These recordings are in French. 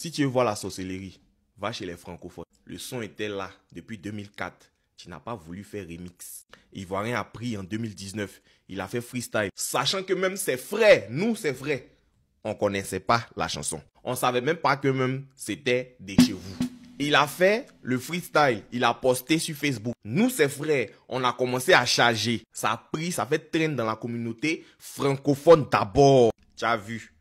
Si tu veux voir la sorcellerie, va chez les francophones. Le son était là depuis 2004. Tu n'as pas voulu faire remix. Ivoirien a pris en 2019. Il a fait freestyle. Sachant que même ses frères, nous c'est frères, on connaissait pas la chanson. On savait même pas que même c'était des chez vous. Il a fait le freestyle, il a posté sur Facebook. Nous, ses frères, on a commencé à charger. Ça a pris, ça fait traîne dans la communauté francophone d'abord. Tu as vu,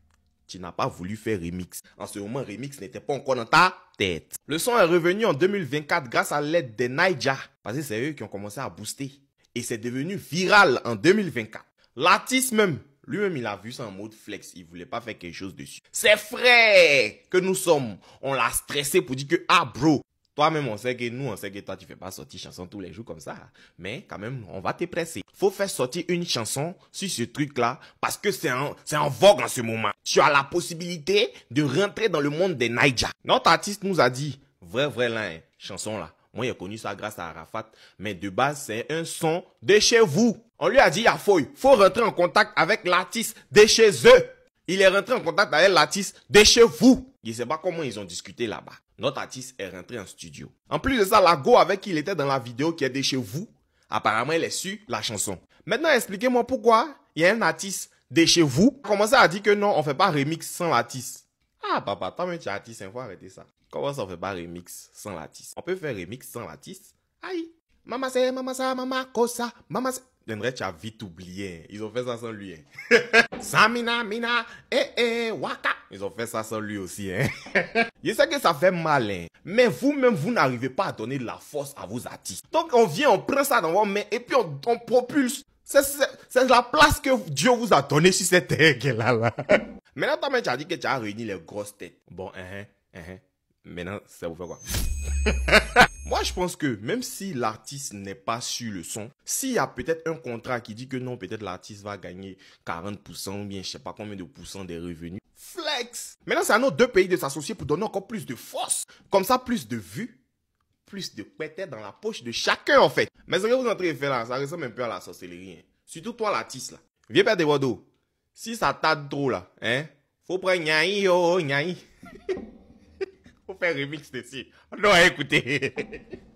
tu n'as pas voulu faire remix. En ce moment, remix n'était pas encore dans ta tête. Le son est revenu en 2024 grâce à l'aide des Naija, parce que c'est eux qui ont commencé à booster. Et c'est devenu viral en 2024. L'artiste même, lui-même, il a vu ça en mode flex. Il voulait pas faire quelque chose dessus. C'est frais que nous sommes. On l'a stressé pour dire que, ah bro, toi-même, on sait que nous, on sait que toi, tu fais pas sortir chanson tous les jours comme ça. Mais quand même, on va te presser. Faut faire sortir une chanson sur ce truc-là parce que c'est en, c'est en vogue en ce moment. Tu as la possibilité de rentrer dans le monde des Naija. Notre artiste nous a dit, vrai, vrai, là, hein, chanson là. Moi, j'ai connu ça grâce à Arafat. Mais de base, c'est un son de chez vous. On lui a dit, à Foy, faut rentrer en contact avec l'artiste de chez eux. Il est rentré en contact avec l'artiste de chez vous. Je ne sais pas comment ils ont discuté là-bas. Notre artiste est rentré en studio. En plus de ça, la go avec qui il était dans la vidéo qui est de chez vous, apparemment, elle est sur la chanson. Maintenant, expliquez-moi pourquoi il y a un artiste de chez vous qui commencé à dire que non, on ne fait pas remix sans l'artiste. Ah, papa, tant mieux tu es artiste, il hein, faut arrêter ça. Comment ça, on ne fait pas remix sans l'artiste On peut faire remix sans l'artiste Aïe Maman c'est, maman ça, maman cosa, maman c'est... tu as vite oublié. Hein. Ils ont fait ça sans lui. Hein. Samina, mina, eh, eh, waka, ils ont fait ça sans lui aussi. Hein? Je sais que ça fait mal, hein? mais vous-même, vous, n'arrivez pas à donner de la force à vos artistes. Donc on vient, on prend ça dans vos mains et puis on, propulse. C'est la place que Dieu vous a donnée sur cette terre là. Maintenant, ta même tu as dit que tu as réuni les grosses têtes. Bon, hein, hein. hein. maintenant, ça vous fait quoi Moi, je pense que même si l'artiste n'est pas sur le son, s'il y a peut-être un contrat qui dit que non, peut-être l'artiste va gagner 40% ou bien je sais pas combien de pourcents des revenus, flex. Maintenant, c'est à nos deux pays de s'associer pour donner encore plus de force. Comme ça, plus de vues, plus de pétères dans la poche de chacun, en fait. Mais ce que vous entrez faire là, ça ressemble un peu à la sorcellerie. Hein. Surtout toi, l'artiste, là. Viens perdre des Si ça t'a trop, là, hein, faut prendre nyaï, oh, nyaï. faire remix dessus. Non, écoutez